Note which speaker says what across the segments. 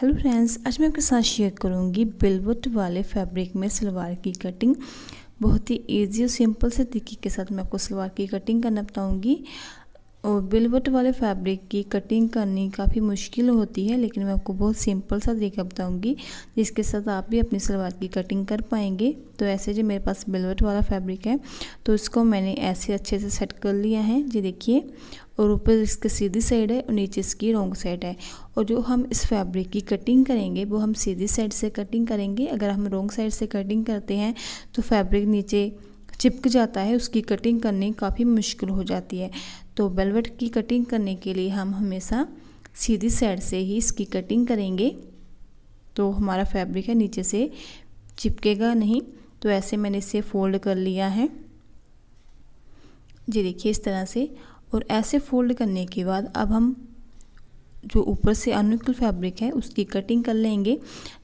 Speaker 1: Hello friends आज मैं आपके साथ शेयर करूंगी बिलवट वाले फैब्रिक में सलवार की कटिंग बहुत ही इजी और सिंपल से तरीके के साथ मैं आपको सलवार की कटिंग करना बताऊंगी और बिलवट वाले फैब्रिक की कटिंग करनी काफ़ी मुश्किल होती है लेकिन मैं आपको बहुत सिंपल सा तरीका बताऊंगी जिसके साथ आप भी अपनी सलवार की कटिंग कर पाएंगे तो ऐसे जो मेरे पास बिलवट वाला फैब्रिक है तो इसको मैंने ऐसे अच्छे से सेट कर लिया है जी देखिए और ऊपर इसकी सीधी साइड है और नीचे इसकी रोंग साइड है और जो हम इस फैब्रिक की कटिंग करेंगे वो हम सीधी साइड से कटिंग करेंगे अगर हम रोंग साइड से कटिंग करते हैं तो फैब्रिक नीचे चिपक जाता है उसकी कटिंग करनी काफ़ी मुश्किल हो जाती है तो वेलवेट की कटिंग करने के लिए हम हमेशा सीधी साइड से ही इसकी कटिंग करेंगे तो हमारा फैब्रिक है नीचे से चिपकेगा नहीं तो ऐसे मैंने इसे फोल्ड कर लिया है जी देखिए इस तरह से और ऐसे फोल्ड करने के बाद अब हम जो ऊपर से अनुकूल फैब्रिक है उसकी कटिंग कर लेंगे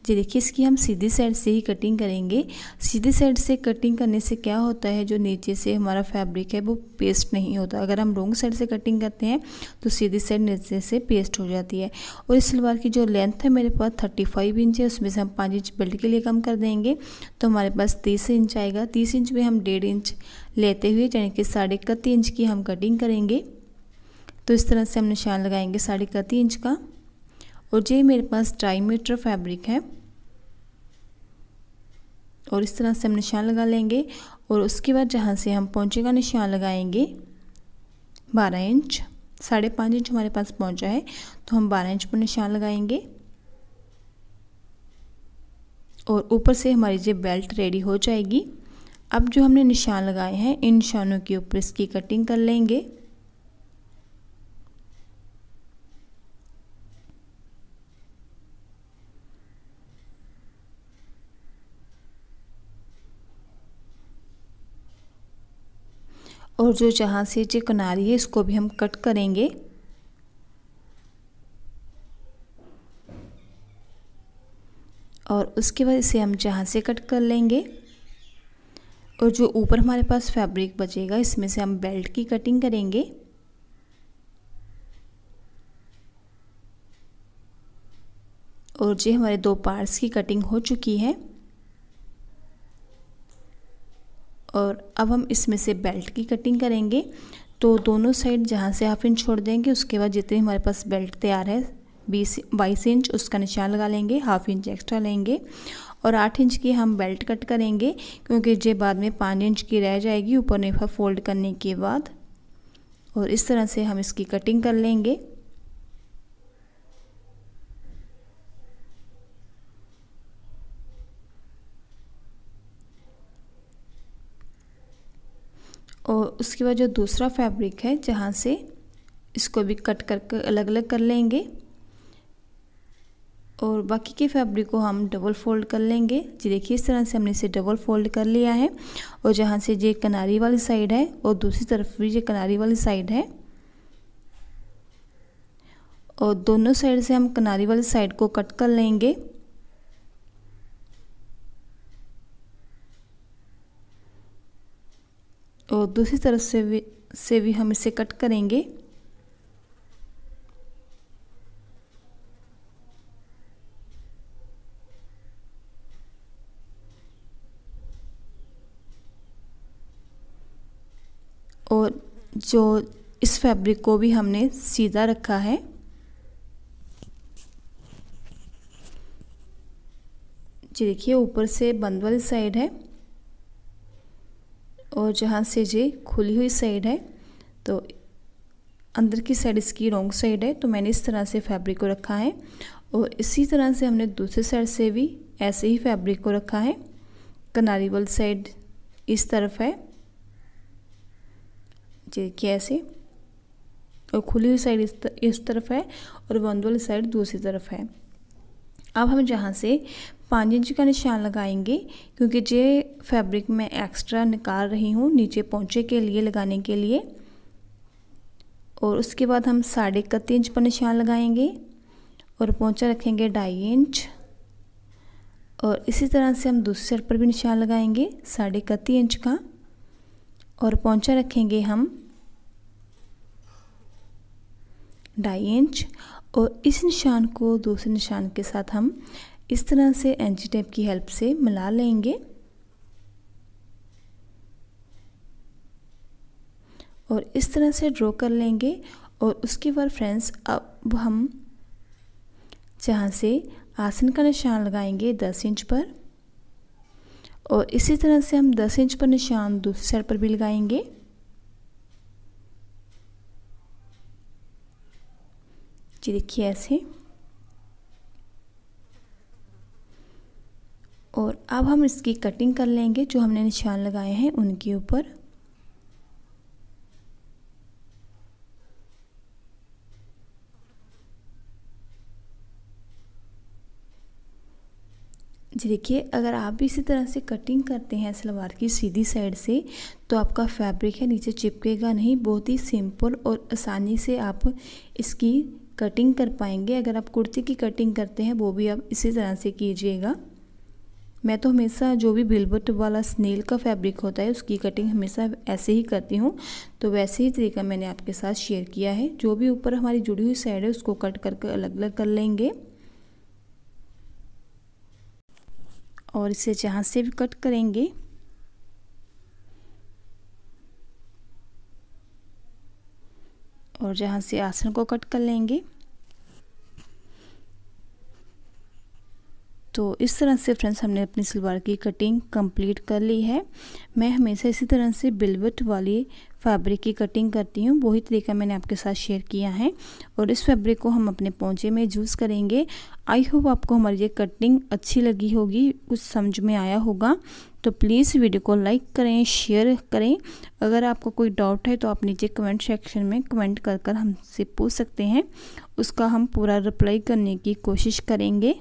Speaker 1: जी देखिए इसकी हम सीधी साइड से ही कटिंग करेंगे सीधी साइड से कटिंग करने से क्या होता है जो नीचे से हमारा फैब्रिक है वो पेस्ट नहीं होता अगर हम रोंग साइड से कटिंग करते हैं तो सीधी साइड नीचे से पेस्ट हो जाती है और इस सलवार की जो लेंथ है मेरे पास थर्टी फाइव इंच है उसमें से हम पाँच इंच बेल्ट के लिए कम कर देंगे तो हमारे पास तीस इंच आएगा तीस इंच में हम डेढ़ इंच लेते हुए यानी कि साढ़े इकतीस इंच की हम कटिंग करेंगे तो इस तरह से हम निशान लगाएंगे साढ़े इकती इंच का और ये मेरे पास ड्राई मीटर फैब्रिक है और इस तरह से हम निशान लगा लेंगे और उसके बाद जहाँ से हम पहुँचे का निशान लगाएंगे बारह इंच साढ़े पाँच इंच हमारे पास पहुँचा है तो हम बारह इंच पर निशान लगाएंगे और ऊपर से हमारी ये बेल्ट रेडी हो जाएगी अब जो हमने निशान लगाए हैं इन निशानों के ऊपर इसकी कटिंग कर लेंगे और जो जहाँ से जो किनारी है इसको भी हम कट करेंगे और उसके बाद इसे हम जहाँ से कट कर लेंगे और जो ऊपर हमारे पास फैब्रिक बचेगा इसमें से हम बेल्ट की कटिंग करेंगे और ये हमारे दो पार्ट्स की कटिंग हो चुकी है और अब हम इसमें से बेल्ट की कटिंग करेंगे तो दोनों साइड जहाँ से हाफ इंच छोड़ देंगे उसके बाद जितने हमारे पास बेल्ट तैयार है बीस बाईस इंच उसका निशान लगा लेंगे हाफ इंच एक्स्ट्रा लेंगे और आठ इंच की हम बेल्ट कट करेंगे क्योंकि जे बाद में पाँच इंच की रह जाएगी ऊपर नेफा फोल्ड करने के बाद और इस तरह से हम इसकी कटिंग कर लेंगे और उसके बाद जो दूसरा फैब्रिक है जहाँ से इसको भी कट करके अलग अलग कर लेंगे और बाकी के फैब्रिक को हम डबल फोल्ड कर लेंगे जी देखिए इस तरह से हमने इसे डबल फोल्ड कर लिया है और जहाँ से ये किनारी वाली साइड है और दूसरी तरफ भी ये किनारी वाली साइड है और दोनों साइड से हम किनारी वाली साइड को कट कर लेंगे तो दूसरी तरफ से भी से भी हम इसे कट करेंगे और जो इस फैब्रिक को भी हमने सीधा रखा है जी देखिए ऊपर से बंद वाली साइड है और जहाँ से ये खुली हुई साइड है तो अंदर की साइड इसकी रॉन्ग साइड है तो मैंने इस तरह से फैब्रिक को रखा है और इसी तरह से हमने दूसरी साइड से भी ऐसे ही फैब्रिक को रखा है कनारी वाल साइड इस तरफ है देखिए ऐसे और खुली हुई साइड इस, इस तरफ है और बंद वाली साइड दूसरी तरफ है अब हम जहाँ से पाँच इंच का निशान लगाएंगे क्योंकि जे फैब्रिक मैं एक्स्ट्रा निकाल रही हूँ नीचे पहुँचे के लिए लगाने के लिए और उसके बाद हम साढ़े इकती इंच पर निशान लगाएंगे और पहुँचा रखेंगे ढाई इंच और इसी तरह से हम दूसरी साइड पर भी निशान लगाएंगे साढ़े इकती इंच का और पहुँचा रखेंगे हम ढाई इंच और इस निशान को दूसरे निशान के साथ हम इस तरह से एंची टेप की हेल्प से मिला लेंगे और इस तरह से ड्रॉ कर लेंगे और उसके बाद फ्रेंड्स अब हम जहाँ से आसन का निशान लगाएंगे 10 इंच पर और इसी तरह से हम 10 इंच पर निशान दूसरी साइड पर भी लगाएंगे जी देखिए ऐसे और अब हम इसकी कटिंग कर लेंगे जो हमने निशान लगाए हैं उनके ऊपर जी देखिए अगर आप भी इसी तरह से कटिंग करते हैं सलवार की सीधी साइड से तो आपका फैब्रिक है नीचे चिपकेगा नहीं बहुत ही सिंपल और आसानी से आप इसकी कटिंग कर पाएंगे अगर आप कुर्ती की कटिंग करते हैं वो भी आप इसी तरह से कीजिएगा मैं तो हमेशा जो भी बिलबट वाला स्नेल का फैब्रिक होता है उसकी कटिंग हमेशा ऐसे ही करती हूँ तो वैसे ही तरीका मैंने आपके साथ शेयर किया है जो भी ऊपर हमारी जुड़ी हुई साइड है उसको कट करके अलग अलग कर लेंगे और इसे जहाँ से भी कट करेंगे और जहाँ से आसन को कट कर लेंगे तो इस तरह से फ्रेंड्स हमने अपनी सलवार की कटिंग कंप्लीट कर ली है मैं हमेशा इसी तरह से बिलवट वाली फैब्रिक की कटिंग करती हूँ वही तरीका मैंने आपके साथ शेयर किया है और इस फैब्रिक को हम अपने पौचे में यूज़ करेंगे आई होप आपको हमारी ये कटिंग अच्छी लगी होगी कुछ समझ में आया होगा तो प्लीज़ वीडियो को लाइक करें शेयर करें अगर आपको कोई डाउट है तो आप नीचे कमेंट सेक्शन में कमेंट कर कर हमसे पूछ सकते हैं उसका हम पूरा रिप्लाई करने की कोशिश करेंगे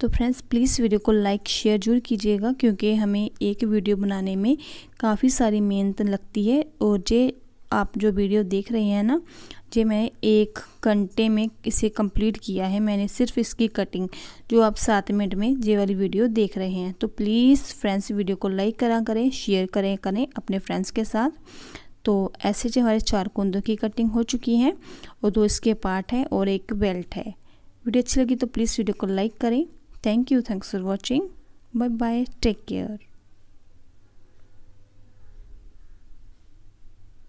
Speaker 1: तो फ्रेंड्स प्लीज़ वीडियो को लाइक शेयर जरूर कीजिएगा क्योंकि हमें एक वीडियो बनाने में काफ़ी सारी मेहनत लगती है और जे आप जो वीडियो देख रहे हैं ना जे मैंने एक घंटे में इसे कंप्लीट किया है मैंने सिर्फ इसकी कटिंग जो आप सात मिनट में जे वाली वीडियो देख रहे हैं तो प्लीज़ फ्रेंड्स वीडियो को लाइक करा करें शेयर करें करें अपने फ्रेंड्स के साथ तो ऐसे जो हमारे चार कुंदों की कटिंग हो चुकी है और दो इसके पार्ट हैं और एक बेल्ट है वीडियो अच्छी लगी तो प्लीज़ वीडियो को लाइक करें Thank you. Thanks for watching. Bye bye. Take care.